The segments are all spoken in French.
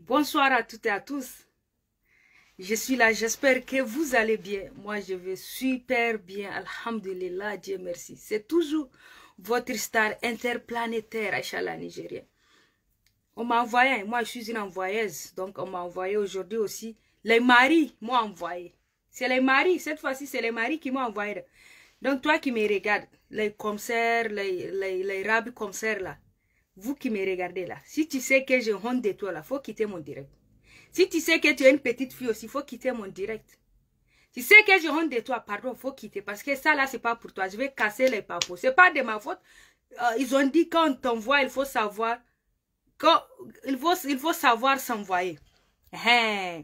Bonsoir à toutes et à tous. Je suis là, j'espère que vous allez bien. Moi, je vais super bien, alhamdulillah, Dieu merci. C'est toujours votre star interplanétaire, la Nigérienne. On m'a envoyé, moi je suis une envoyeuse, donc on m'a envoyé aujourd'hui aussi. Les maris m'ont envoyé. C'est les maris, cette fois-ci, c'est les maris qui m'ont envoyé. Donc toi qui me regardes, les concerts, les, les, les rabis concerts là, vous qui me regardez là, si tu sais que je honte de toi là, faut quitter mon direct. Si tu sais que tu es une petite fille aussi, il faut quitter mon direct. Tu sais que je honte de toi, pardon, il faut quitter parce que ça là, ce n'est pas pour toi. Je vais casser les papos. n'est pas de ma faute. Euh, ils ont dit quand on t'envoie, il faut savoir. Quand, il, faut, il faut savoir s'envoyer. Hein?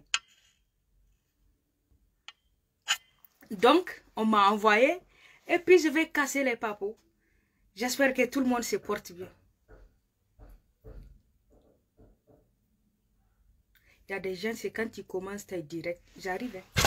Donc, on m'a envoyé et puis je vais casser les papos. J'espère que tout le monde se porte bien. des gens, c'est quand ils commencent, t'es direct. J'arrive. Hein.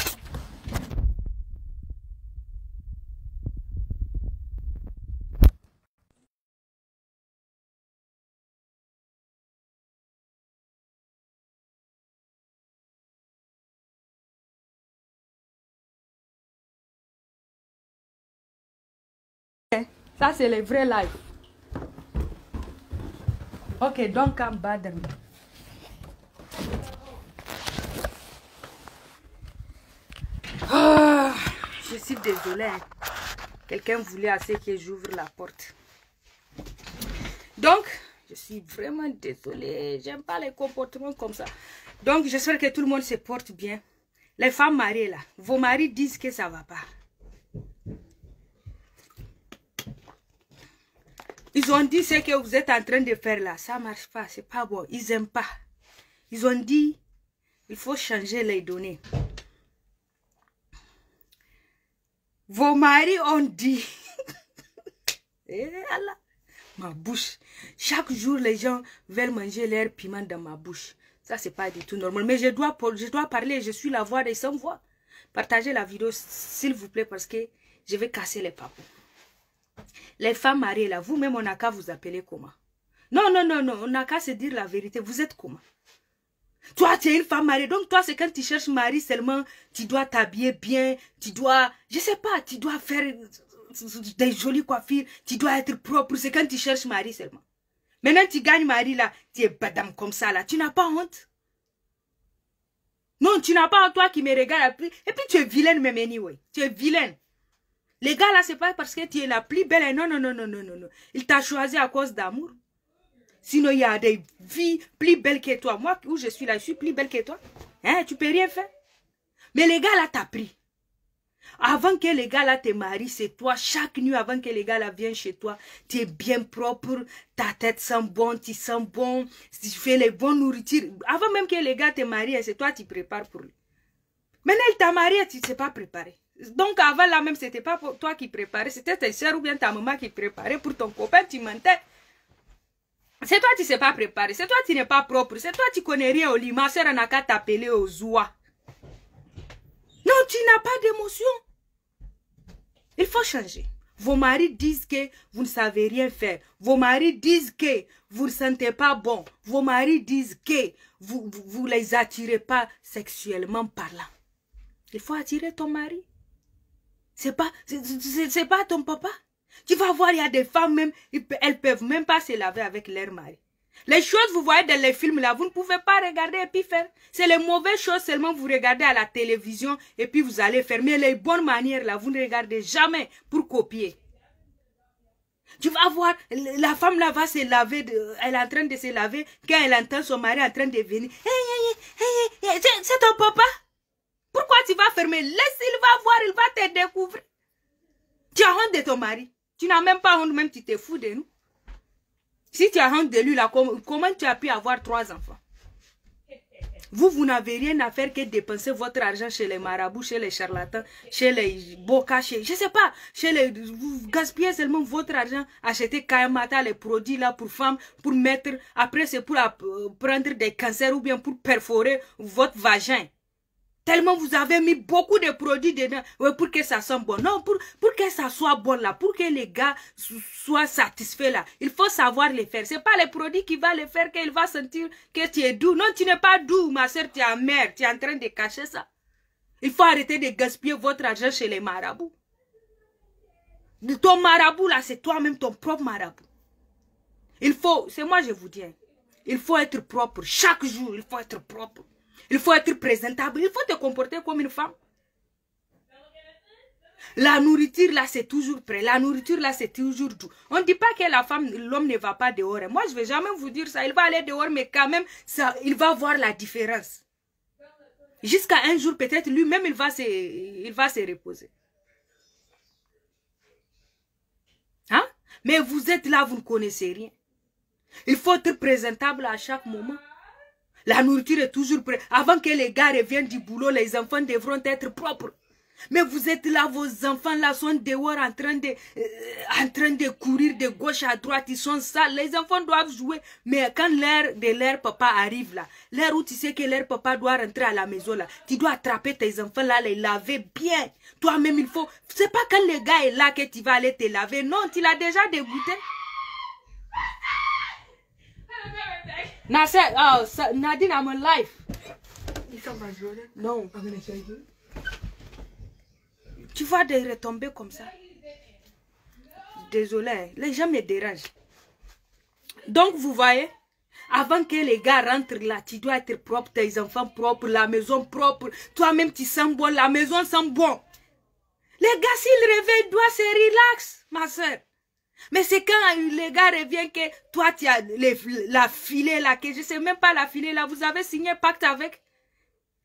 Ça, c'est le vrai live. Ok, donc en bas Je suis désolée. Hein. Quelqu'un voulait assez que j'ouvre la porte. Donc, je suis vraiment désolée. J'aime pas les comportements comme ça. Donc, j'espère que tout le monde se porte bien. Les femmes mariées, là, vos maris disent que ça va pas. Ils ont dit ce que vous êtes en train de faire là, ça marche pas, c'est pas bon, ils aiment pas. Ils ont dit, il faut changer les données. Vos maris ont dit. Eh ma bouche. Chaque jour, les gens veulent manger leur piment dans ma bouche. Ça, c'est pas du tout normal. Mais je dois, je dois parler. Je suis la voix des sans voix. Partagez la vidéo, s'il vous plaît, parce que je vais casser les papous. Les femmes mariées, là, vous-même, on n'a qu'à vous appeler comment Non, non, non, non. On n'a qu'à se dire la vérité. Vous êtes comment toi, tu es une femme mariée. Donc, toi, c'est quand tu cherches mari seulement, tu dois t'habiller bien, tu dois, je sais pas, tu dois faire des jolies coiffures, tu dois être propre. C'est quand tu cherches mari seulement. Maintenant, tu gagnes mari là, tu es badame comme ça là. Tu n'as pas honte. Non, tu n'as pas honte, toi qui me regardes. Et puis, tu es vilaine même anyway. Tu es vilaine. Les gars là, c'est pas parce que tu es la plus belle. Non, non, non, non, non, non. Il t'a choisi à cause d'amour. Sinon, il y a des vies plus belles que toi. Moi, où je suis là, je suis plus belle que toi. Hein, tu peux rien faire. Mais les gars là, t'as pris. Avant que les gars là te marié c'est toi. Chaque nuit, avant que les gars là viennent chez toi, tu es bien propre, ta tête sent bon, tu sens bon, tu fais les bonnes nourritures. Avant même que les gars te marie, hein, c'est toi qui prépares pour lui. Maintenant, il t'a marié, tu ne sais pas préparer. Donc avant là même, n'était pas toi qui préparais, c'était ta soeurs ou bien ta maman qui préparait pour ton copain, tu mentais. C'est toi, qui ne sais pas préparer. C'est toi, qui n'es pas propre. C'est toi, qui connais rien au lit. Ma soeur n'a qu'à t'appeler aux oies. Non, tu n'as pas d'émotion. Il faut changer. Vos maris disent que vous ne savez rien faire. Vos maris disent que vous ne sentez pas bon. Vos maris disent que vous ne vous les attirez pas sexuellement parlant. Il faut attirer ton mari. C'est pas, c'est pas ton papa. Tu vas voir, il y a des femmes même, elles peuvent même pas se laver avec leur mari. Les choses vous voyez dans les films là, vous ne pouvez pas regarder et puis faire. C'est les mauvaises choses seulement vous regardez à la télévision et puis vous allez fermer les bonnes manières là, vous ne regardez jamais pour copier. Tu vas voir, la femme là va se laver, elle est en train de se laver quand elle entend son mari en train de venir. Hey, hey, hey, c'est ton papa. Pourquoi tu vas fermer Laisse, il va voir, il va te découvrir. Tu as honte de ton mari. Tu n'as même pas honte, même tu te fous de nous. Si tu as honte de lui, là, comment, tu as pu avoir trois enfants Vous, vous n'avez rien à faire que dépenser votre argent chez les marabouts, chez les charlatans, chez les bocas, Je je sais pas, chez les, vous gaspillez seulement votre argent, achetez Kayamata, les produits là pour femmes, pour mettre, après c'est pour euh, prendre des cancers ou bien pour perforer votre vagin. Tellement vous avez mis beaucoup de produits dedans pour que ça soit bon. Non, pour, pour que ça soit bon là, pour que les gars soient satisfaits là, il faut savoir les faire. Ce n'est pas les produits qui va les faire qu'il va sentir que tu es doux. Non, tu n'es pas doux, ma soeur, tu es amère, tu es en train de cacher ça. Il faut arrêter de gaspiller votre argent chez les marabouts. Ton marabout là, c'est toi-même ton propre marabout. Il faut, c'est moi je vous dis, hein. il faut être propre. Chaque jour, il faut être propre. Il faut être présentable. Il faut te comporter comme une femme. La nourriture, là, c'est toujours prêt. La nourriture, là, c'est toujours doux. On ne dit pas que la femme, l'homme ne va pas dehors. moi, je ne vais jamais vous dire ça. Il va aller dehors, mais quand même, ça, il va voir la différence. Jusqu'à un jour, peut-être, lui-même, il, va se, il va se reposer. Hein? Mais vous êtes là, vous ne connaissez rien. Il faut être présentable à chaque moment. La nourriture est toujours prête. Avant que les gars reviennent du boulot, les enfants devront être propres. Mais vous êtes là, vos enfants là sont dehors en train de, euh, en train de courir de gauche à droite, ils sont sales. Les enfants doivent jouer, mais quand l'heure de leur papa arrive là, l'heure où tu sais que leur papa doit rentrer à la maison là, tu dois attraper tes enfants là, les laver bien. Toi-même, il faut. C'est pas quand le gars est là que tu vas aller te laver. Non, tu l'as déjà dégoûté. Nadine, oh, I'm alive. You Non. Tu vois des retombées comme ça. Désolé, les gens me dérangent. Donc, vous voyez, avant que les gars rentrent là, tu dois être propre, tes enfants propres, la maison propre. Toi-même, tu sens bon, la maison sent bon. Les gars, s'ils réveillent, doivent se relaxer, ma soeur. Mais c'est quand les gars reviennent que toi, tu as la filet là, que je ne sais même pas la filet là, vous avez signé pacte avec.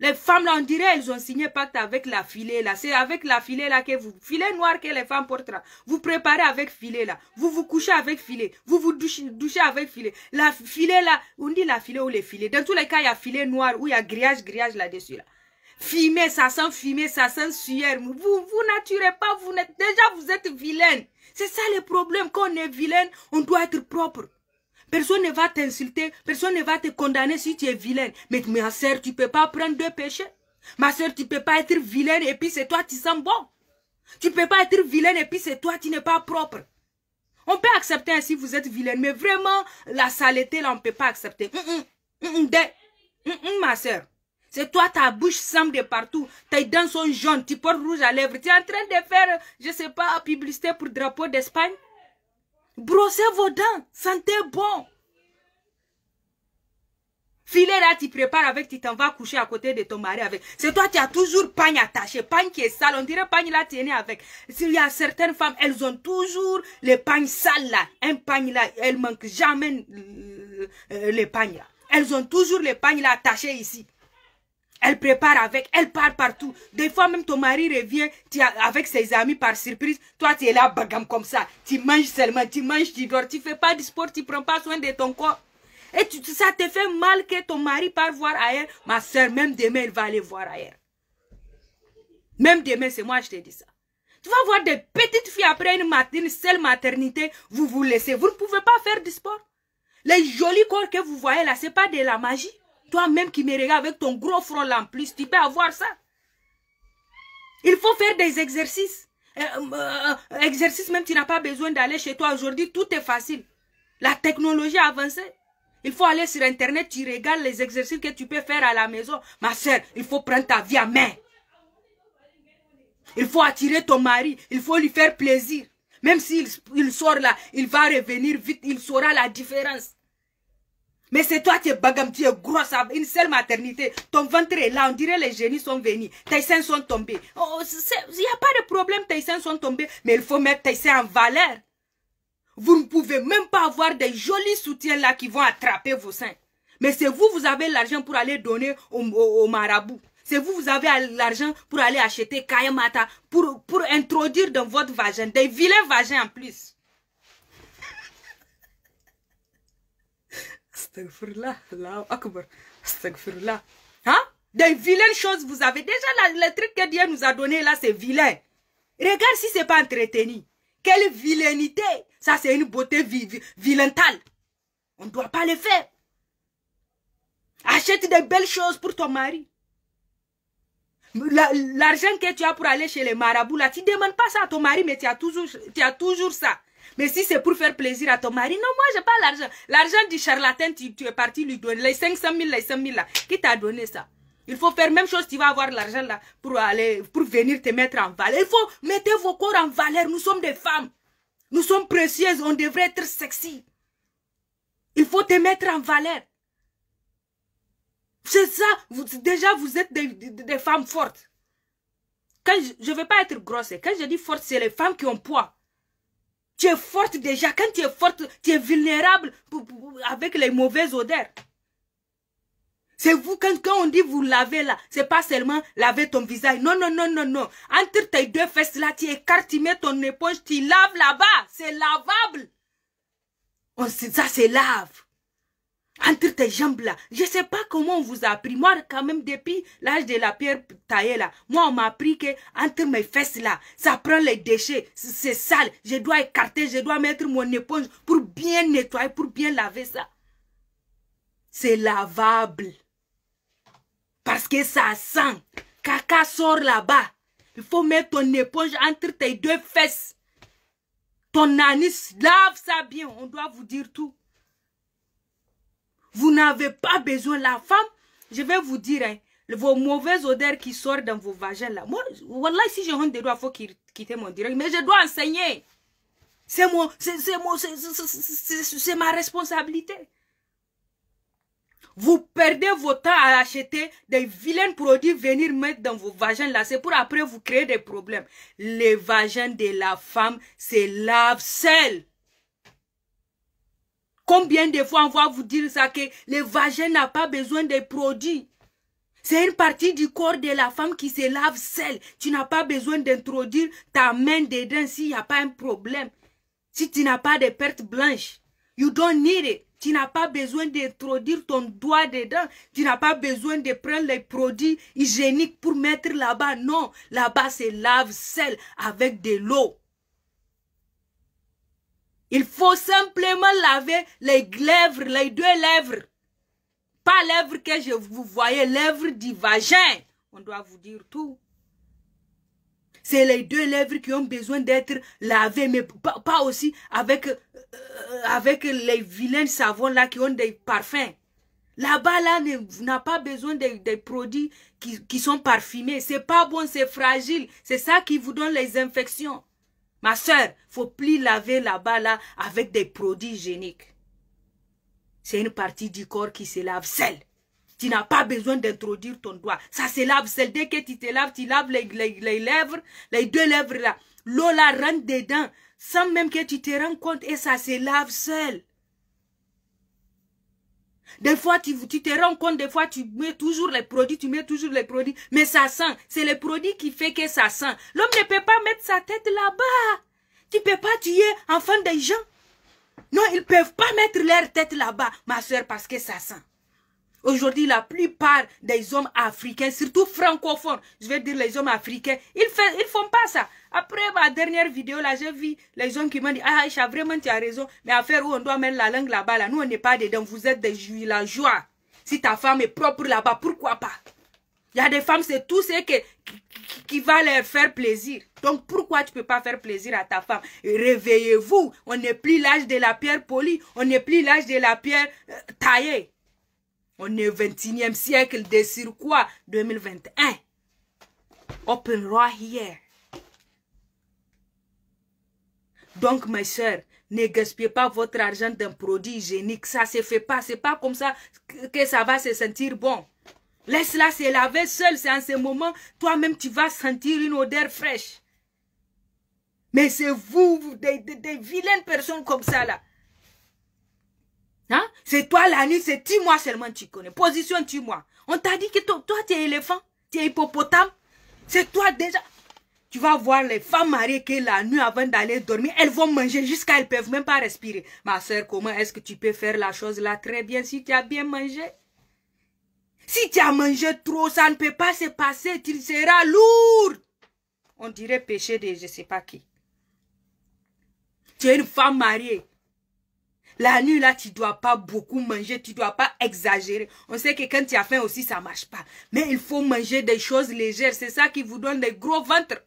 Les femmes là, on dirait elles ont signé pacte avec la filet là. C'est avec la filet là que vous, filet noir que les femmes portent Vous préparez avec filet là. Vous vous couchez avec filet. Vous vous douchez, avec filet. La filet là, on dit la filet ou les filets. Dans tous les cas, il y a filet noir ou il y a grillage, grillage là-dessus là. ça sent fumé, ça sent sueur. Vous, vous naturez pas, vous n'êtes, déjà vous êtes vilaine. C'est ça le problème. Quand on est vilaine, on doit être propre. Personne ne va t'insulter, personne ne va te condamner si tu es vilaine. Mais ma soeur, tu ne peux pas prendre deux péchés. Ma soeur, tu ne peux pas être vilaine et puis c'est toi qui sens bon. Tu ne peux pas être vilaine et puis c'est toi qui n'es pas propre. On peut accepter si vous êtes vilaine, mais vraiment, la saleté, là, on ne peut pas accepter. Mm, mm, mm, ma soeur. C'est toi, ta bouche semble de partout. Tes dents sont jaunes, tu portes rouge à lèvres. Tu es en train de faire, je ne sais pas, publicité pour drapeau d'Espagne. Brossez vos dents, sentez bon. Filet là, tu prépares avec, tu t'en vas coucher à côté de ton mari avec. C'est toi, tu as toujours pagne attaché, pagne qui est sale. On dirait pagne là, tu es né avec. S'il y a certaines femmes, elles ont toujours les pagnes sales là. Un pagne là, elles manquent jamais euh, euh, les pagnes Elles ont toujours les pagnes là attachés ici elle prépare avec, elle part partout. Des fois même ton mari revient avec ses amis par surprise, toi tu es là bagam comme ça, tu manges seulement, tu manges, tu dors, tu fais pas du sport, tu prends pas soin de ton corps. Et ça te fait mal que ton mari part voir ailleurs. Ma soeur, même demain, elle va aller voir ailleurs. Même demain, c'est moi, je te dis ça. Tu vas voir des petites filles après une, une seule maternité, vous vous laissez. Vous ne pouvez pas faire du sport. Les jolis corps que vous voyez là, ce n'est pas de la magie. Toi-même qui me regarde avec ton gros front en plus, tu peux avoir ça. Il faut faire des exercices. Euh, euh, exercice même, tu n'as pas besoin d'aller chez toi. Aujourd'hui, tout est facile. La technologie a avancé. Il faut aller sur Internet, tu regardes les exercices que tu peux faire à la maison. Ma soeur, il faut prendre ta vie à main. Il faut attirer ton mari, il faut lui faire plaisir. Même s'il il sort là, il va revenir vite, il saura la différence. Mais c'est toi, qui es bagam, tu es grosse, une seule maternité. Ton ventre est là, on dirait les génies sont venus. Tes seins sont tombés. Oh, il n'y a pas de problème, tes seins sont tombés. Mais il faut mettre tes seins en valeur. Vous ne pouvez même pas avoir des jolis soutiens là qui vont attraper vos seins. Mais c'est vous, vous avez l'argent pour aller donner au, marabouts. marabout. C'est vous, vous avez l'argent pour aller acheter Kayamata, pour, pour introduire dans votre vagin, des vilains vagins en plus. là, Akbar. Hein? Des vilaines choses vous avez. Déjà, la, le truc que Dieu nous a donné là, c'est vilain. Regarde si c'est pas entretenu. Quelle vilainité. Ça, c'est une beauté vive On ne doit pas le faire. Achète des belles choses pour ton mari. L'argent que tu as pour aller chez les marabouts, là, tu ne demandes pas ça à ton mari, mais tu as toujours, tu as toujours ça. Mais si c'est pour faire plaisir à ton mari, non, moi, j'ai pas l'argent. L'argent du charlatan, tu, es parti lui donner. Les 500 000, les 100 000 là. Qui t'a donné ça Il faut faire même chose, tu vas avoir l'argent là pour aller, pour venir te mettre en valeur. Il faut mettre vos corps en valeur. Nous sommes des femmes. Nous sommes précieuses. On devrait être sexy. Il faut te mettre en valeur. C'est ça. déjà, vous êtes des, femmes fortes. Quand je ne veux pas être grosse. Quand je dis forte, c'est les femmes qui ont poids. Tu es forte déjà. Quand tu es forte, tu es vulnérable avec les mauvaises odeurs. C'est vous, quand, on dit vous lavez là, c'est pas seulement laver ton visage. Non, non, non, non, non. Entre tes deux fesses là, tu écartes, tu mets ton éponge, tu laves là-bas. C'est lavable. On, ça, c'est lave entre tes jambes là. Je ne sais pas comment on vous a appris. Moi, quand même, depuis l'âge de la pierre taillée là, moi, on m'a appris que entre mes fesses là, ça prend les déchets, c'est sale. Je dois écarter, je dois mettre mon éponge pour bien nettoyer, pour bien laver ça. C'est lavable. Parce que ça sent. Caca sort là-bas. Il faut mettre ton éponge entre tes deux fesses. Ton anis, lave ça bien. On doit vous dire tout. Vous n'avez pas besoin. La femme, je vais vous dire, hein, vos mauvaises odeurs qui sortent dans vos vagins là. Moi, si j'ai honte des doigts, il faut quitter mon direct. Mais je dois enseigner. C'est mon, c'est ma responsabilité. Vous perdez votre temps à acheter des vilains produits, venir mettre dans vos vagins là. C'est pour après vous créer des problèmes. Les vagins de la femme c'est lavent seuls. Combien de fois on va vous dire ça que le vagin n'a pas besoin de produits. C'est une partie du corps de la femme qui se lave seule. Tu n'as pas besoin d'introduire ta main dedans s'il n'y a pas un problème. Si tu n'as pas de perte blanche. You don't need it. Tu n'as pas besoin d'introduire ton doigt dedans. Tu n'as pas besoin de prendre les produits hygiéniques pour mettre là-bas. Non, là-bas, c'est lave sel avec de l'eau. Il faut simplement laver les lèvres, les deux lèvres. Pas lèvres que je vous voyais, lèvres du vagin. On doit vous dire tout. C'est les deux lèvres qui ont besoin d'être lavées, mais pas, aussi avec, euh, avec les vilains savons là qui ont des parfums. Là-bas, là, là n'a pas besoin des produits qui, qui sont parfumés. C'est pas bon, c'est fragile. C'est ça qui vous donne les infections. Ma soeur, faut plus laver là-bas là avec des produits hygiéniques. C'est une partie du corps qui se lave seule. Tu n'as pas besoin d'introduire ton doigt. Ça se lave seul. Dès que tu te laves, tu laves les, les lèvres, les deux lèvres là. L'eau là rentre dedans sans même que tu te rends compte et ça se lave seul. Des fois, tu, te rends compte, des fois, tu mets toujours les produits, tu mets toujours les produits, mais ça sent. C'est les produits qui fait que ça sent. L'homme ne peut pas mettre sa tête là-bas. Tu ne peux pas tuer enfant des gens. Non, ils ne peuvent pas mettre leur tête là-bas, ma soeur, parce que ça sent. Aujourd'hui, la plupart des hommes africains, surtout francophones, je vais dire les hommes africains, ils ne font pas ça. Après ma dernière vidéo, là, j'ai vu les hommes qui m'ont dit « Ah, Aïcha, vraiment, tu as raison, mais à faire où on doit mettre la langue là-bas, là, nous, on n'est pas dedans, vous êtes des villageois. Si ta femme est propre là-bas, pourquoi pas ?» Il y a des femmes, c'est tout ce qui, qui va leur faire plaisir. Donc, pourquoi tu ne peux pas faire plaisir à ta femme Réveillez-vous. On n'est plus l'âge de la pierre polie. On n'est plus l'âge de la pierre euh, taillée. On est au 21e siècle de sur quoi 2021. Open roi here. Donc, mes chers, ne gaspillez pas votre argent d'un produit hygiénique. Ça se fait pas. C'est pas comme ça que ça va se sentir bon. Laisse-la se laver seule. C'est en ce moment, toi-même, tu vas sentir une odeur fraîche. Mais c'est vous, des vilaines personnes comme ça, là. Hein? C'est toi la nuit, c'est tu moi seulement tu connais. Position tu moi. On t'a dit que toi, tu es éléphant, tu es hippopotame. C'est toi déjà. Tu vas voir les femmes mariées que la nuit avant d'aller dormir, elles vont manger jusqu'à elles peuvent même pas respirer. Ma soeur, comment est-ce que tu peux faire la chose là très bien si tu as bien mangé Si tu as mangé trop, ça ne peut pas se passer, tu seras lourd. On dirait péché de je sais pas qui. Tu es une femme mariée. La nuit, là, tu dois pas beaucoup manger, tu dois pas exagérer. On sait que quand tu as faim aussi, ça marche pas. Mais il faut manger des choses légères. C'est ça qui vous donne des gros ventres.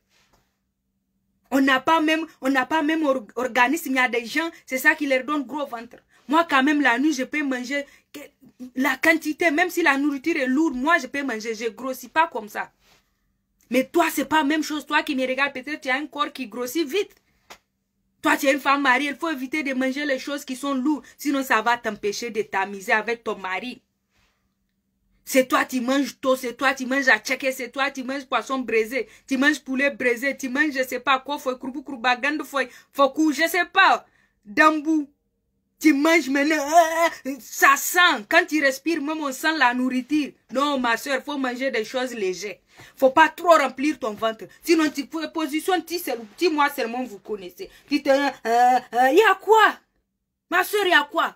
On n'a pas même, on n'a pas même organisme. Il y a des gens, c'est ça qui leur donne gros ventre. Moi, quand même, la nuit, je peux manger la quantité, même si la nourriture est lourde, moi, je peux manger. Je ne grossis pas comme ça. Mais toi, c'est pas la même chose. Toi qui me regardes, peut-être tu as un corps qui grossit vite. Toi, tu es une femme mariée, il faut éviter de manger les choses qui sont lourdes, sinon ça va t'empêcher de t'amuser avec ton mari. C'est toi qui manges tôt, c'est toi qui manges à checker, c'est toi qui manges poisson brisé, tu manges poulet brisé, tu manges je sais pas quoi, faut koubou kouba, gande fouille, faut je sais pas, dambou. Tu manges maintenant, euh, euh, ça sent. Quand tu respires, même on sent la nourriture. Non, ma soeur, faut manger des choses légères. Faut pas trop remplir ton ventre. Sinon, tu position, tu, tu moi seulement vous connaissez. Tu te, euh, il y a quoi? Ma soeur, il y a quoi?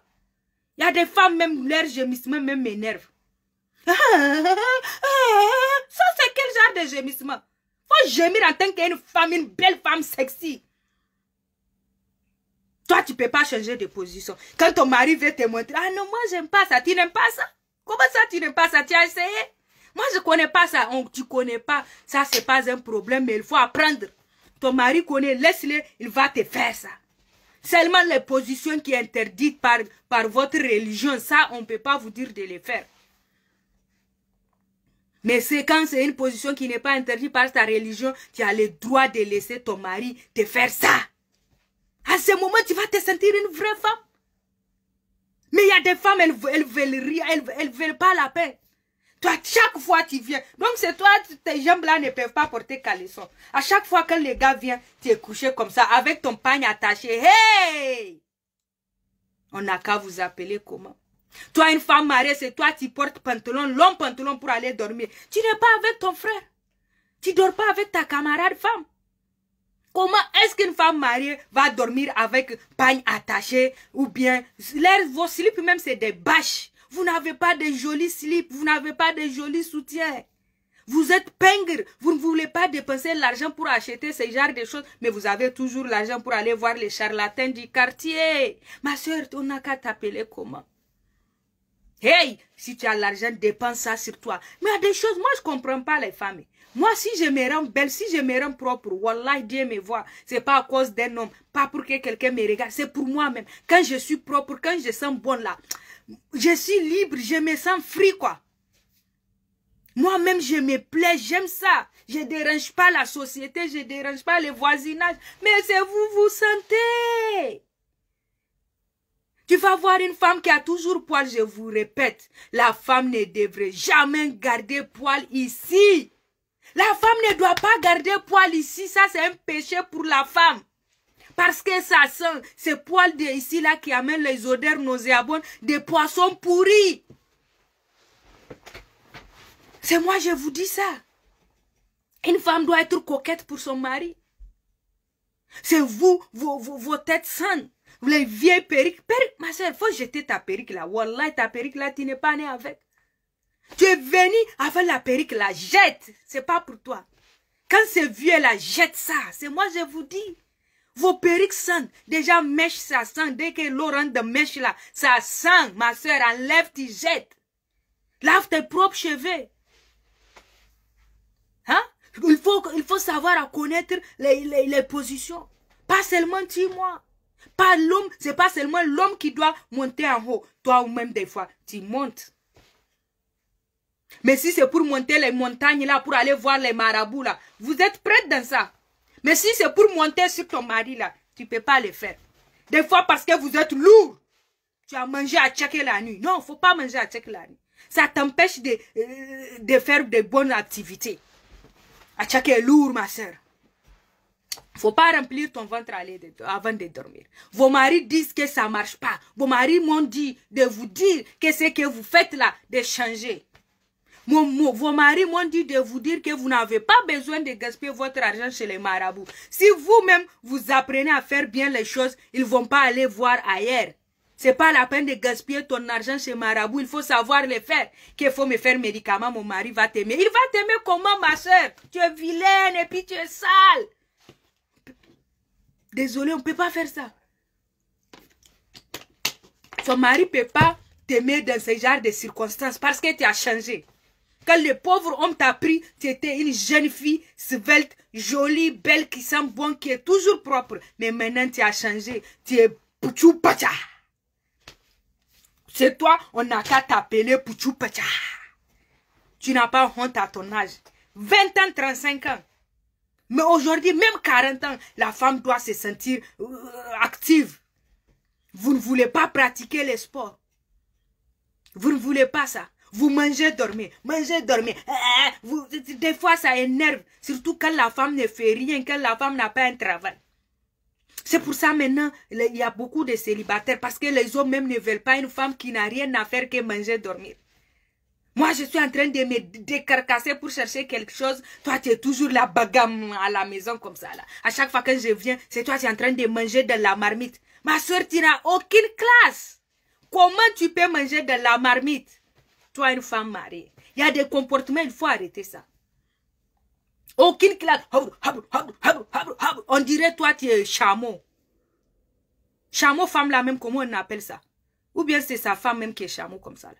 Il y a des femmes, même leur gémissement même m'énerve. Ah, ah, ah, ça, c'est quel genre de gémissement? Faut gémir en tant qu'une femme, une belle femme sexy. Toi, tu ne peux pas changer de position. Quand ton mari veut te montrer, ah non, moi, j'aime pas ça. Tu n'aimes pas ça Comment ça, tu n'aimes pas ça Tu as essayé Moi, je ne connais pas ça. Donc, tu ne connais pas. Ça, ce n'est pas un problème, mais il faut apprendre. Ton mari connaît, laisse-le, il va te faire ça. Seulement les positions qui sont interdites par, par votre religion, ça, on ne peut pas vous dire de les faire. Mais c'est quand c'est une position qui n'est pas interdite par ta religion, tu as le droit de laisser ton mari te faire ça. À ce moment, tu vas te sentir une vraie femme. Mais il y a des femmes, elles, elles veulent rien, elles, ne veulent pas la paix. Toi, chaque fois tu viens. Donc c'est toi, tes jambes là ne peuvent pas porter caleçon. À chaque fois que les gars vient, tu es couché comme ça, avec ton pagne attaché. Hey! On n'a qu'à vous appeler comment? Toi, une femme mariée, c'est toi, tu portes pantalon, long pantalon pour aller dormir. Tu n'es pas avec ton frère. Tu dors pas avec ta camarade femme. Comment est-ce qu'une femme mariée va dormir avec paille attachée ou bien vos slips même c'est des bâches. Vous n'avez pas de jolis slips, vous n'avez pas de jolis soutiens. Vous êtes pingre, vous ne voulez pas dépenser l'argent pour acheter ce genre de choses, mais vous avez toujours l'argent pour aller voir les charlatans du quartier. Ma soeur, on n'a qu'à t'appeler comment Hey, si tu as l'argent, dépense ça sur toi. Mais il y a des choses, moi je ne comprends pas les femmes. Moi, si je me rends belle, si je me rends propre, Wallah, Dieu me voit. C'est pas à cause d'un homme, pas pour que quelqu'un me regarde, c'est pour moi-même. Quand je suis propre, quand je sens bon là, je suis libre, je me sens free, quoi. Moi-même, je me plais, j'aime ça. Je ne dérange pas la société, je dérange pas le voisinage. Mais c'est vous, vous sentez. Tu vas voir une femme qui a toujours poil, je vous répète. La femme ne devrait jamais garder poil ici. La femme ne doit pas garder poil ici, ça c'est un péché pour la femme. Parce que ça sent ces poils de ici là qui amènent les odeurs nauséabondes des poissons pourris. C'est moi je vous dis ça. Une femme doit être coquette pour son mari. C'est vous, vos, vos, têtes saines. Les vieilles perruques. Perruque, ma soeur, faut jeter ta perruque là. Wallah, ta perruque là, tu n'es pas née avec. Tu es venu avec la perruque, la jette. C'est pas pour toi. Quand c'est vieux, la jette ça. C'est moi, je vous dis. Vos perruques sentent. Déjà, mèche, ça sent. Dès que l'eau rentre de mèche là, ça sent. Ma soeur, enlève, tu jettes. Lave tes propres cheveux. Hein? Il faut, il faut savoir connaître les, positions. Pas seulement tu moi. Pas l'homme, c'est pas seulement l'homme qui doit monter en haut. Toi ou même des fois, tu montes. Mais si c'est pour monter les montagnes là, pour aller voir les marabouts là, vous êtes prête dans ça. Mais si c'est pour monter sur ton mari là, tu ne peux pas le faire. Des fois parce que vous êtes lourd, tu as mangé à chaque la nuit. Non, il ne faut pas manger à chaque la nuit. Ça t'empêche de, euh, de, faire de bonnes activités. À chaque est lourd, ma soeur. Faut pas remplir ton ventre avant de dormir. Vos maris disent que ça marche pas. Vos maris m'ont dit de vous dire que ce que vous faites là, de changer. Mon, mon, vos maris m'ont dit de vous dire que vous n'avez pas besoin de gaspiller votre argent chez les marabouts. Si vous-même, vous apprenez à faire bien les choses, ils ne vont pas aller voir ailleurs. C'est pas la peine de gaspiller ton argent chez Marabout. Il faut savoir le faire. Qu'il faut me faire médicament, mon mari va t'aimer. Il va t'aimer comment, ma soeur Tu es vilaine et puis tu es sale. Désolé, on ne peut pas faire ça. Son mari ne peut pas t'aimer dans ce genre de circonstances parce que tu as changé. Quand le pauvre homme t'a pris, tu étais une jeune fille svelte, jolie, belle, qui sent bon, qui est toujours propre. Mais maintenant, tu as changé. Tu es Puchu Pacha. C'est toi, on n'a qu'à t'appeler Pouchou Pacha. Tu n'as pas honte à ton âge. 20 ans, 35 ans. Mais aujourd'hui, même 40 ans, la femme doit se sentir euh, active. Vous ne voulez pas pratiquer les sports. Vous ne voulez pas ça. Vous mangez, dormez, mangez, dormez. Eh, eh, eh, vous, des fois, ça énerve. Surtout quand la femme ne fait rien, quand la femme n'a pas un travail. C'est pour ça maintenant, il y a beaucoup de célibataires parce que les hommes même ne veulent pas une femme qui n'a rien à faire que manger, dormir. Moi, je suis en train de me décarcasser pour chercher quelque chose. Toi, tu es toujours la bagame à la maison comme ça. Là. À chaque fois que je viens, c'est toi, qui es en train de manger de la marmite. Ma soeur, tu n'as aucune classe. Comment tu peux manger de la marmite toi une femme mariée. Il y a des comportements, il faut arrêter ça. Aucune classe. On dirait toi, tu es chameau. Chameau, femme là même, comment on appelle ça Ou bien c'est sa femme même qui est chameau comme ça.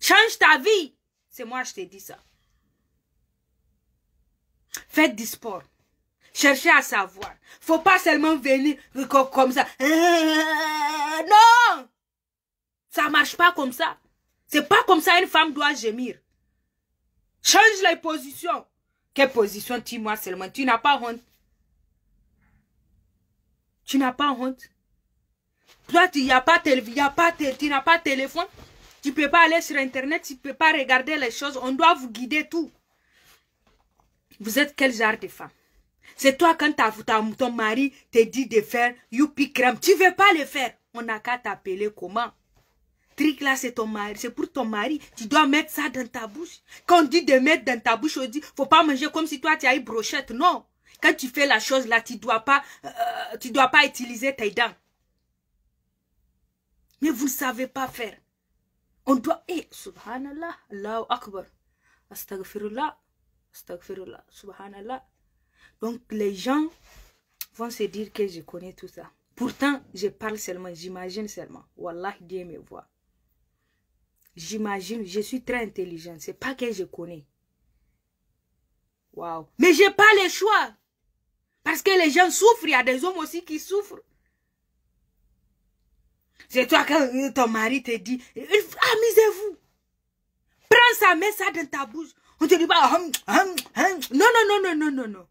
Change ta vie. C'est moi, je te dis ça. Faites du sport. Cherchez à savoir. Faut pas seulement venir comme ça. Euh, non Ça marche pas comme ça. C'est pas comme ça une femme doit gémir. Change les positions. Quelle position dis-moi seulement Tu n'as pas honte. Tu n'as pas honte. Toi, tu n'as pas, pas, tu n'as pas téléphone. Tu peux pas aller sur Internet. Tu ne peux pas regarder les choses. On doit vous guider tout. Vous êtes quel genre de femme C'est toi quand ton mari te dit de faire youpi crème. Tu veux pas le faire. On n'a qu'à t'appeler comment là, c'est ton mari, c'est pour ton mari. Tu dois mettre ça dans ta bouche. Quand on dit de mettre dans ta bouche, on dit, faut pas manger comme si toi tu as une brochette. Non. Quand tu fais la chose là, tu dois pas, euh, euh, tu dois pas utiliser tes dents. Mais vous ne savez pas faire. On doit, eh, subhanallah, Allahu Akbar, astaghfirullah, astaghfirullah, subhanallah. Donc les gens vont se dire que je connais tout ça. Pourtant, je parle seulement, j'imagine seulement. Wallah, Dieu me voit. J'imagine, je suis très intelligente. C'est pas que je connais. Waouh. Mais j'ai pas le choix. Parce que les gens souffrent. Il y a des hommes aussi qui souffrent. C'est toi quand euh, ton mari te dit, euh, amusez-vous. Prends ça, mets ça dans ta bouche. On te dit pas, non, hum, hum, hum. non, non, non, non, non, non.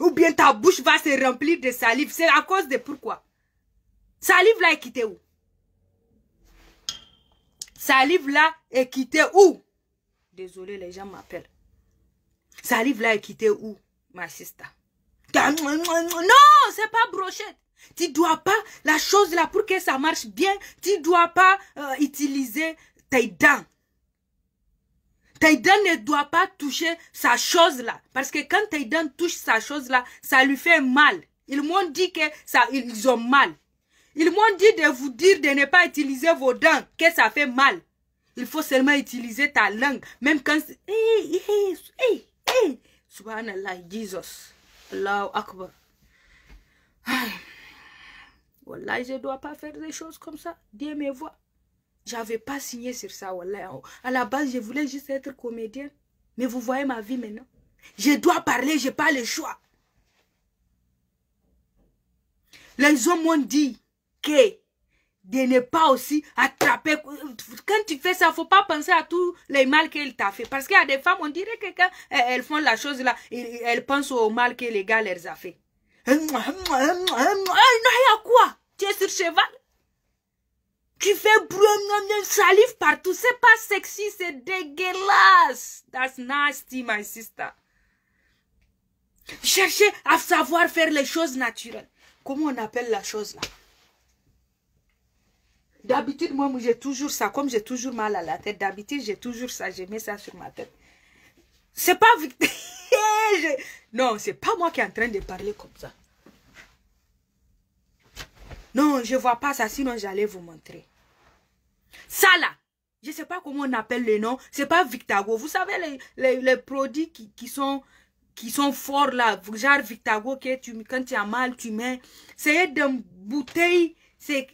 Ou bien ta bouche va se remplir de salive. C'est à cause de pourquoi. Salive là qui quitte où? arrive là est quittée où Désolé, les gens m'appellent. arrive là est quittée où, ma sister Non, c'est pas brochette. Tu dois pas, la chose là, pour que ça marche bien, tu dois pas euh, utiliser tes dents. Tes dents ne doit pas toucher sa chose là. Parce que quand tes dents touchent sa chose là, ça lui fait mal. Ils m'ont dit que ça, ils ont mal. Ils m'ont dit de vous dire de ne pas utiliser vos dents, que ça fait mal. Il faut seulement utiliser ta langue, même quand... Hey, hey, hey, hey. Subhanallah, Jesus. Allahu Akbar. Wallah, je ne dois pas faire des choses comme ça. Dieu me voit. J'avais pas signé sur ça, Wallah. À la base, je voulais juste être comédienne. Mais vous voyez ma vie maintenant. Je dois parler, je n'ai pas le choix. Les hommes m'ont dit, de ne pas aussi attraper. Quand tu fais ça, faut pas penser à tous les mal qu'elle t'a fait. Parce qu'il y a des femmes, on dirait que quand elles font la chose là, elles pensent au mal que les gars leur a fait. Ah, il a quoi Tu es sur cheval Tu fais bruit, salive partout. C'est pas sexy, c'est dégueulasse. That's nasty, my sister. chercher à savoir faire les choses naturelles. Comment on appelle la chose là D'habitude, moi, j'ai toujours ça. Comme j'ai toujours mal à la tête, d'habitude, j'ai toujours ça. Je mets ça sur ma tête. C'est pas... je... Non, c'est pas moi qui est en train de parler comme ça. Non, je vois pas ça, sinon j'allais vous montrer. Ça là, je sais pas comment on appelle le nom, c'est pas Victago. Vous savez les, produits qui, sont, qui sont forts là, genre Victago que tu, quand tu as mal, tu mets. C'est une bouteille... c'est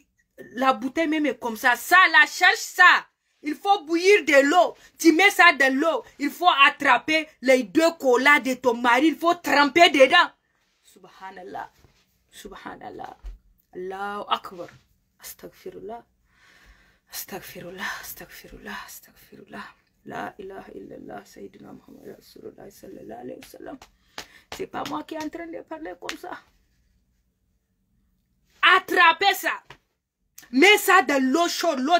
la bouteille même est comme ça. Ça, la cherche ça. Il faut bouillir de l'eau. Tu mets ça dans l'eau. Il faut attraper les deux colas de ton mari. Il faut tremper dedans. Subhanallah. Subhanallah. Allahu Akbar. Astaghfirullah. Astaghfirullah. Astaghfirullah. Astaghfirullah. La ilaha illallah. Sayyidina Muhammad Rasulullah sallallahu alayhi wa sallam. C'est pas moi qui est en train de parler comme ça. Attrapez ça. Mets ça dans l'eau chaude, l'eau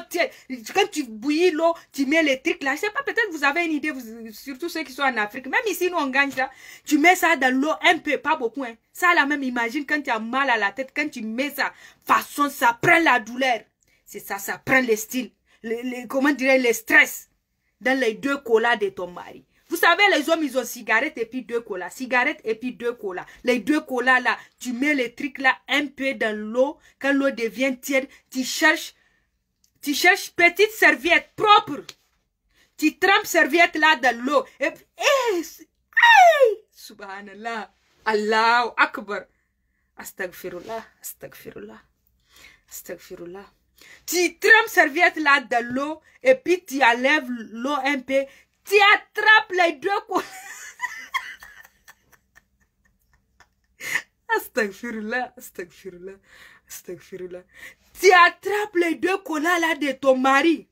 Quand tu bouillis l'eau, tu mets les trucs là. Je sais pas, peut-être vous avez une idée, surtout ceux qui sont en Afrique. Même ici, nous, on gagne ça. Tu mets ça dans l'eau un peu, pas beaucoup. Hein. Ça là même, imagine quand tu as mal à la tête, quand tu mets ça. Façon, ça prend la douleur. C'est ça, ça prend le style. Le, comment dirais je le stress. Dans les deux colas de ton mari. Vous savez, les hommes, ils ont cigarette et puis deux colas. Cigarette et puis deux colas. Les deux colas là, tu mets les trucs là un peu dans l'eau. Quand l'eau devient tiède, tu cherches, tu cherches petite serviette propre. Tu trempes serviette là dans l'eau. Et, eh, eh, subhanallah. Allahu Akbar. Astaghfirullah, astaghfirullah, astaghfirullah. Tu trempes serviette là dans l'eau et puis tu enlèves l'eau un peu, tu attrapes les deux coups. Astagfirullah, astagfirullah, astagfirullah. Tu attrapes les deux collants là de ton mari.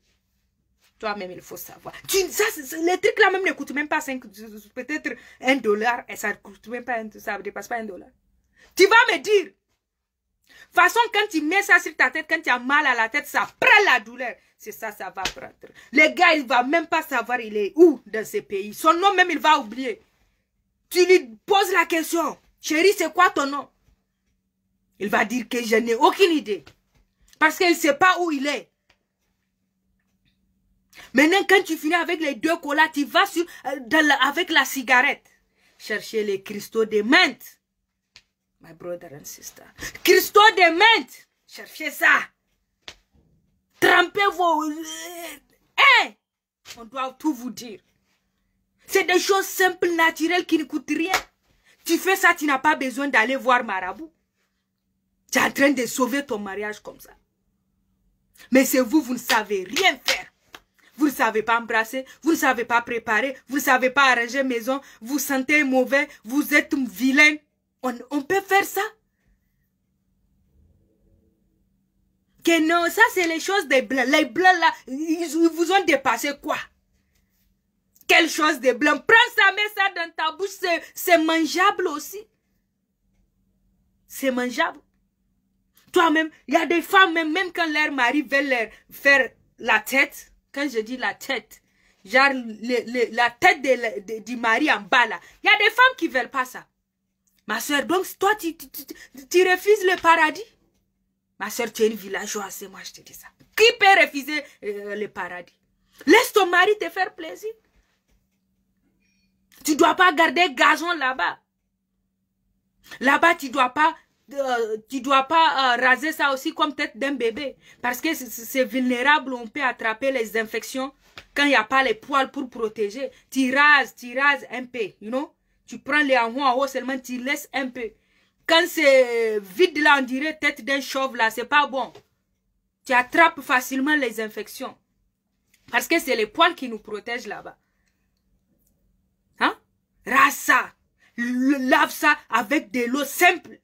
Toi-même, il faut savoir. Tu, ça, les trucs là même ne coûtent même pas 5, peut-être 1 dollar. Et ça ne coûte même pas, ça ne dépasse pas un dollar. Tu vas me dire, façon, quand tu mets ça sur ta tête, quand tu as mal à la tête, ça prend la douleur. C'est ça, ça va prendre. Le gars, il va même pas savoir il est où dans ce pays. Son nom même, il va oublier. Tu lui poses la question. Chérie, c'est quoi ton nom Il va dire que je n'ai aucune idée. Parce qu'il ne sait pas où il est. Maintenant, quand tu finis avec les deux colas, tu vas euh, avec la cigarette. Chercher les cristaux de menthe my brother and sister. Christo de cherchez ça. Trempez vos... Eh! On doit tout vous dire. C'est des choses simples, naturelles, qui ne coûtent rien. Tu fais ça, tu n'as pas besoin d'aller voir Marabout. Tu es en train de sauver ton mariage comme ça. Mais c'est vous, vous ne savez rien faire. Vous ne savez pas embrasser, vous ne savez pas préparer, vous ne savez pas arranger maison, vous sentez mauvais, vous êtes vilain on, peut faire ça Que non, ça c'est les choses des blancs. Les blancs là, ils vous ont dépassé quoi Quelle chose des blancs Prends ça, mets ça dans ta bouche, c'est mangeable aussi. C'est mangeable. Toi-même, il y a des femmes, même, quand leur mari veut faire la tête, quand je dis la tête, genre le, la tête de, du mari en bas là, il y a des femmes qui veulent pas ça. Ma soeur, donc toi, tu, refuses le paradis Ma soeur, tu es une villageoise, c'est moi, je te dis ça. Qui peut refuser euh, le paradis Laisse ton mari te faire plaisir. Tu ne dois pas garder gazon là-bas. Là-bas, tu ne dois pas, euh, tu dois pas euh, raser ça aussi comme tête d'un bébé. Parce que c'est vulnérable, on peut attraper les infections quand il n'y a pas les poils pour protéger. Tu rases, tu rases un peu, you know tu prends les en en haut seulement, tu laisses un peu. Quand c'est vide là, on dirait tête d'un chauve là, c'est pas bon. Tu attrapes facilement les infections. Parce que c'est les poils qui nous protègent là-bas. Hein? Rase ça. Lave ça avec de l'eau simple.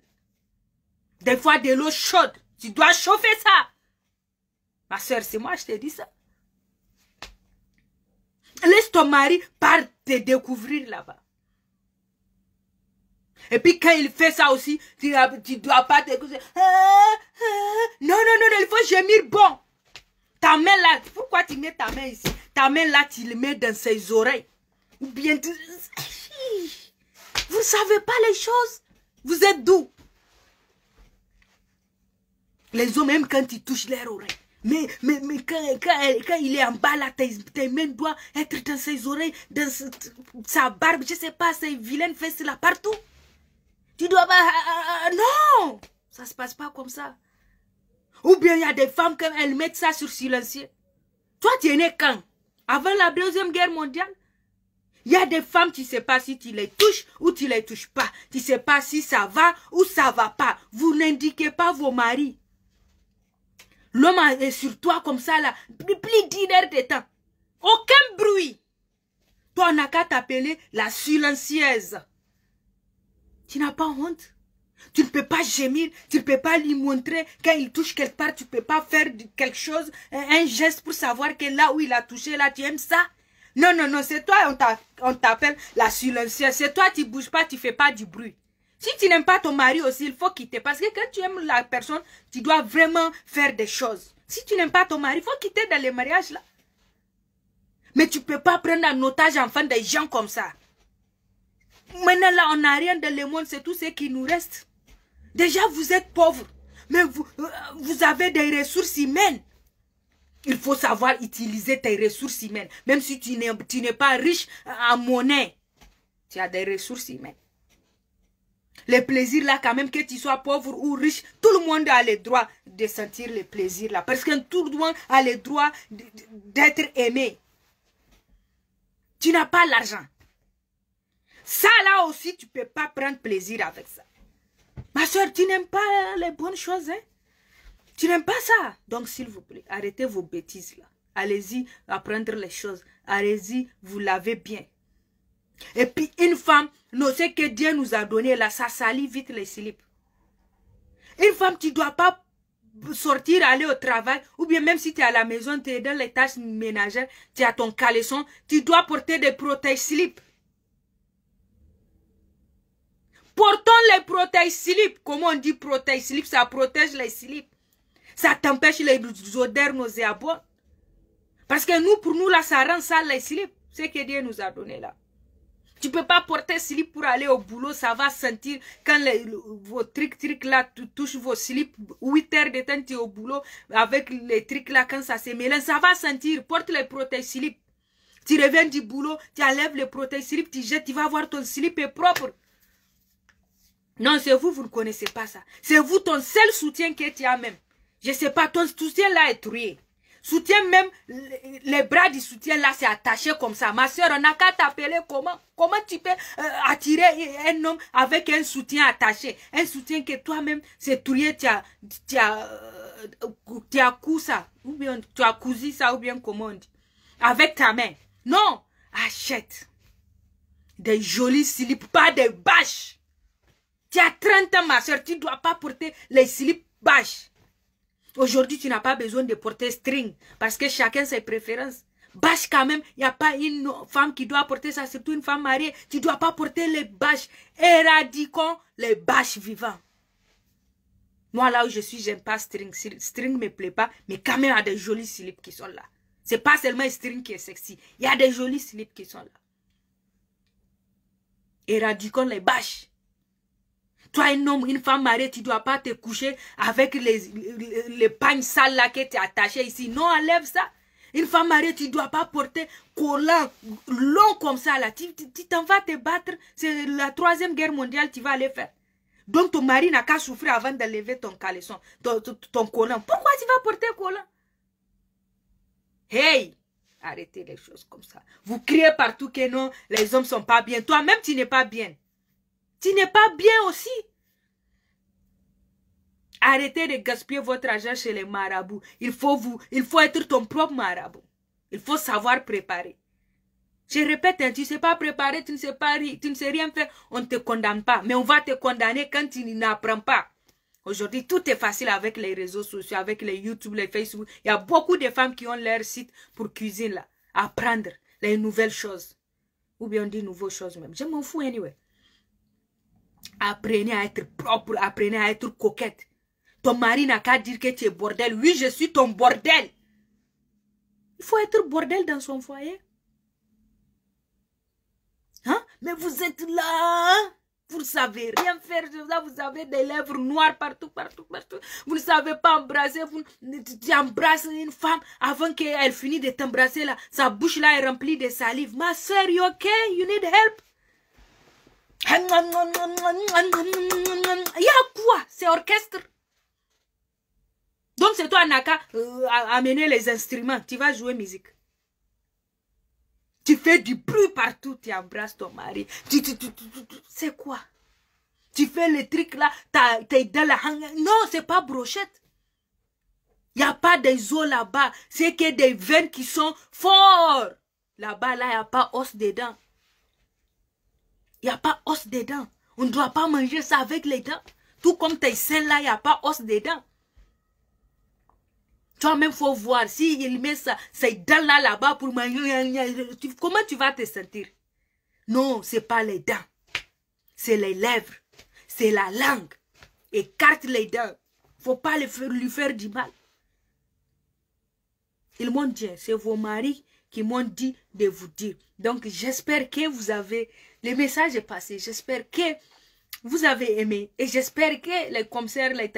Des fois de l'eau chaude. Tu dois chauffer ça. Ma soeur, c'est moi, je t'ai dit ça. Laisse ton mari par te découvrir là-bas. Et puis quand il fait ça aussi, tu ne dois pas te ah, ah. non, non, non, il faut gémir bon. Ta main là, pourquoi tu mets ta main ici Ta main là, tu le mets dans ses oreilles. Ou bien tu... Vous savez pas les choses Vous êtes doux Les hommes, même quand ils touchent leurs oreilles. Mais, mais, mais quand, quand, quand, il est en bas, là, tes, mains doivent être dans ses oreilles, dans sa barbe, je ne sais pas, ses vilaines fesses là, partout. Tu dois pas... Euh, euh, euh, non Ça se passe pas comme ça. Ou bien il y a des femmes comme elles mettent ça sur silencieux. Toi, tu es né quand Avant la Deuxième Guerre mondiale Il y a des femmes, tu ne sais pas si tu les touches ou tu ne les touches pas. Tu ne sais pas si ça va ou ça ne va pas. Vous n'indiquez pas vos maris. L'homme est sur toi comme ça là, plus d'une heure de temps. Aucun bruit. Toi, on n'a qu'à t'appeler la silencieuse. Tu n'as pas honte Tu ne peux pas gémir, tu ne peux pas lui montrer quand il touche quelque part, tu ne peux pas faire quelque chose, un geste pour savoir que là où il a touché, là tu aimes ça Non, non, non, c'est toi, on t'appelle la silencieuse, c'est toi, tu ne bouges pas, tu ne fais pas du bruit. Si tu n'aimes pas ton mari aussi, il faut quitter. Parce que quand tu aimes la personne, tu dois vraiment faire des choses. Si tu n'aimes pas ton mari, il faut quitter dans les mariages là. Mais tu ne peux pas prendre en otage enfin des gens comme ça. Maintenant, là, on n'a rien dans le monde, c'est tout ce qui nous reste. Déjà, vous êtes pauvres, mais vous, euh, vous avez des ressources humaines. Il faut savoir utiliser tes ressources humaines. Même si tu n'es pas riche en monnaie, tu as des ressources humaines. Le plaisir là, quand même, que tu sois pauvre ou riche, tout le monde a le droit de sentir le plaisir là. Parce que tout le monde a le droit d'être aimé. Tu n'as pas l'argent. Ça, là aussi, tu ne peux pas prendre plaisir avec ça. Ma soeur, tu n'aimes pas les bonnes choses, hein? Tu n'aimes pas ça. Donc, s'il vous plaît, arrêtez vos bêtises, là. Allez-y apprendre les choses. Allez-y, vous l'avez bien. Et puis, une femme, sait que Dieu nous a donné, là, ça salit vite les slips. Une femme, tu ne dois pas sortir, aller au travail, ou bien même si tu es à la maison, tu es dans les tâches ménagères, tu as ton caleçon, tu dois porter des protège-slips. Portons les protège-slip. Comment on dit protège-slip Ça protège les slips. Ça t'empêche les odeurs nauséabondes. Parce que nous, pour nous, là, ça rend sale les slips. Ce que Dieu nous a donné là. Tu peux pas porter slip pour aller au boulot, ça va sentir quand vos tric-tric là touchent vos slips, 8 heures de temps tu es au boulot avec les trucs là quand ça se ça va sentir, porte les protège slip. Tu reviens du boulot, tu enlèves les protège slip, tu jettes, tu vas voir ton slip est propre. Non, c'est vous, vous ne connaissez pas ça. C'est vous, ton seul soutien que tu as même. Je ne sais pas, ton soutien là est troué. Soutien même, les bras du soutien là, c'est attaché comme ça. Ma soeur, on n'a qu'à t'appeler comment Comment tu peux euh, attirer un homme avec un soutien attaché Un soutien que toi-même, c'est troué, tu as, euh, cousu ça. Ou bien tu as cousu ça, ou bien comment Avec ta main. Non, achète des jolis slips, pas des bâches. Tu as 30 ans, ma soeur, tu ne dois pas porter les slips bâches. Aujourd'hui, tu n'as pas besoin de porter string parce que chacun ses préférences. Bâche quand même, il n'y a pas une femme qui doit porter ça, surtout une femme mariée. Tu ne dois pas porter les bâches. Éradiquons les bâches vivants. Moi, là où je suis, je n'aime pas string. String ne me plaît pas, mais quand même, il y a des jolis slips qui sont là. Ce n'est pas seulement string qui est sexy. Il y a des jolis slips qui sont là. Éradiquons les bâches. Toi, un homme, une femme mariée, tu ne dois pas te coucher avec les, les, sales là qui as attachées ici. Non, enlève ça. Une femme mariée, tu ne dois pas porter collant long comme ça là. Tu t'en vas te battre. C'est la troisième guerre mondiale, tu vas aller faire. Donc ton mari n'a qu'à souffrir avant d'enlever ton caleçon, ton, ton, collant. Pourquoi tu vas porter collant Hey Arrêtez les choses comme ça. Vous criez partout que non, les hommes sont pas bien. Toi-même, tu n'es pas bien. Tu n'es pas bien aussi. Arrêtez de gaspiller votre argent chez les marabouts. Il faut vous, il faut être ton propre marabout. Il faut savoir préparer. Je répète, hein, tu ne sais pas préparer, tu ne sais pas, tu ne sais rien faire. On ne te condamne pas, mais on va te condamner quand tu n'apprends pas. Aujourd'hui, tout est facile avec les réseaux sociaux, avec les YouTube, les Facebook. Il y a beaucoup de femmes qui ont leur site pour cuisiner. là, apprendre les nouvelles choses. Ou bien on dit nouvelles choses même. Je m'en fous anyway. Apprenez à être propre, apprenez à être coquette. Ton mari n'a qu'à dire que tu es bordel. Oui, je suis ton bordel. Il faut être bordel dans son foyer. Hein? Mais vous êtes là. Hein? Vous ne savez rien faire. Vous avez des lèvres noires partout, partout, partout. Vous ne savez pas embrasser. Vous, tu embrasses une femme avant qu'elle finisse de t'embrasser. là. Sa bouche là est remplie de salive. Ma soeur, you okay? You need help? Il y a quoi C'est orchestre. Donc c'est toi, Naka, euh, amener les instruments. Tu vas jouer musique. Tu fais du bruit partout, tu embrasses ton mari. c'est quoi Tu fais les trucs là, es dans la Non, c'est pas brochette. Il n'y a pas des os là-bas. C'est que des veines qui sont forts. Là-bas, là, il n'y a pas os dedans. Il n'y a pas os dedans. On ne doit pas manger ça avec les dents. Tout comme tes seins là, il n'y a pas os dedans. Toi-même, faut voir. Si il met ça, ces dents là, là-bas pour manger, comment tu vas te sentir? Non, c'est pas les dents. C'est les lèvres. C'est la langue. Écarte les dents. Faut pas faire, lui faire du mal. Ils m'ont dit, c'est vos maris qui m'ont dit de vous dire. Donc, j'espère que vous avez le message est passé. J'espère que vous avez aimé. Et j'espère que les concerts' les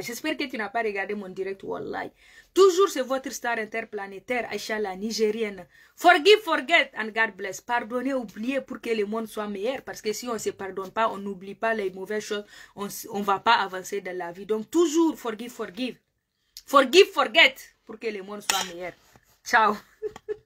j'espère que tu n'as pas regardé mon direct Wallahi. Toujours c'est votre star interplanétaire, Aïcha la nigérienne. Forgive, forget and God bless. Pardonnez, oubliez pour que le monde soit meilleur. Parce que si on ne se pardonne pas, on n'oublie pas les mauvaises choses, on ne va pas avancer dans la vie. Donc toujours forgive, forgive. Forgive, forget pour que le monde soit meilleur. Ciao.